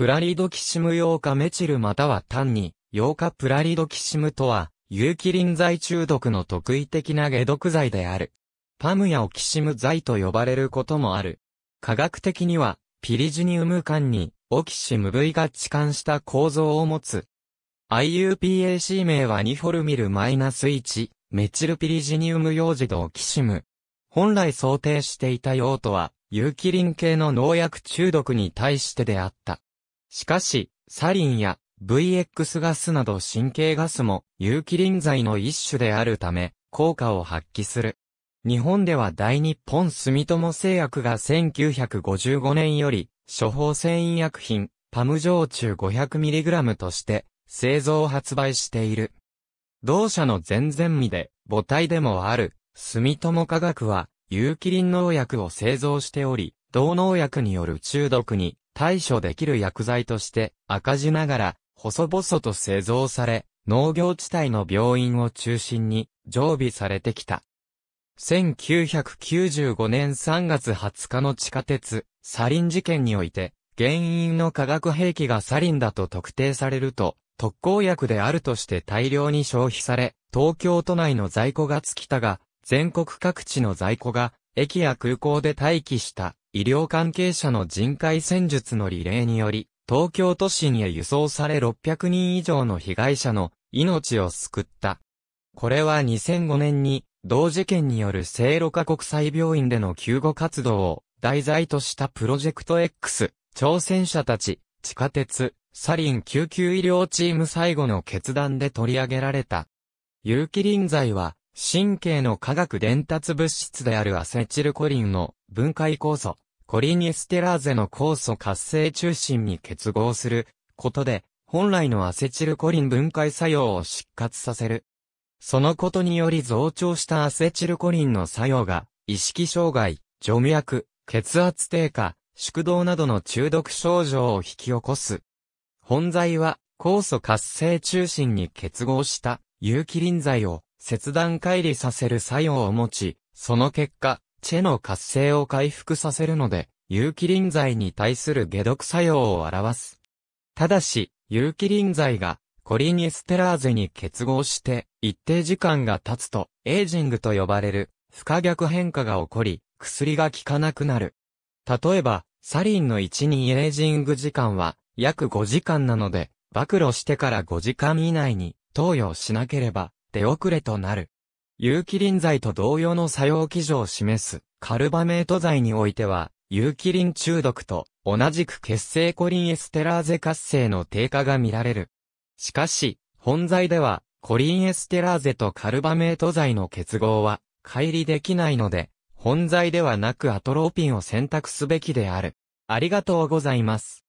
プラリドキシム溶化メチルまたは単に、ヨウ化プラリドキシムとは、有機臨剤中毒の特異的な下毒剤である。パムやオキシム剤と呼ばれることもある。科学的には、ピリジニウム間に、オキシム類が置換した構造を持つ。IUPAC 名はニフォルミル -1、メチルピリジニウム用児とオキシム。本来想定していた用途は、有機リン系の農薬中毒に対してであった。しかし、サリンや VX ガスなど神経ガスも有機臨剤の一種であるため、効果を発揮する。日本では大日本住友製薬が1955年より、処方繊維薬品、パム上中 500mg として製造発売している。同社の全然味で母体でもある住友化学は有機林農薬を製造しており、同農薬による中毒に対処できる薬剤として赤字ながら細々と製造され、農業地帯の病院を中心に常備されてきた。1995年3月20日の地下鉄、サリン事件において、原因の化学兵器がサリンだと特定されると、特効薬であるとして大量に消費され、東京都内の在庫が尽きたが、全国各地の在庫が、駅や空港で待機した。医療関係者の人海戦術のリレーにより、東京都心へ輸送され600人以上の被害者の命を救った。これは2005年に、同事件による聖路加国際病院での救護活動を題材としたプロジェクト X、挑戦者たち、地下鉄、サリン救急医療チーム最後の決断で取り上げられた。有機臨剤は、神経の化学伝達物質であるアセチルコリンの分解酵素、コリンエステラーゼの酵素活性中心に結合することで、本来のアセチルコリン分解作用を失活させる。そのことにより増長したアセチルコリンの作用が、意識障害、除脈、血圧低下、縮動などの中毒症状を引き起こす。本剤は、酵素活性中心に結合した有機リン剤を切断乖離させる作用を持ち、その結果、チェの活性を回復させるので、有機輪剤に対する解毒作用を表す。ただし、有機輪剤がコリンエステラーゼに結合して、一定時間が経つと、エイジングと呼ばれる、不可逆変化が起こり、薬が効かなくなる。例えば、サリンの1にエイジング時間は、約5時間なので、暴露してから5時間以内に、投与しなければ、出遅れとなる。有機リン剤と同様の作用基準を示すカルバメート剤においては、有機リン中毒と同じく血清コリンエステラーゼ活性の低下が見られる。しかし、本剤ではコリンエステラーゼとカルバメート剤の結合は乖離できないので、本剤ではなくアトローピンを選択すべきである。ありがとうございます。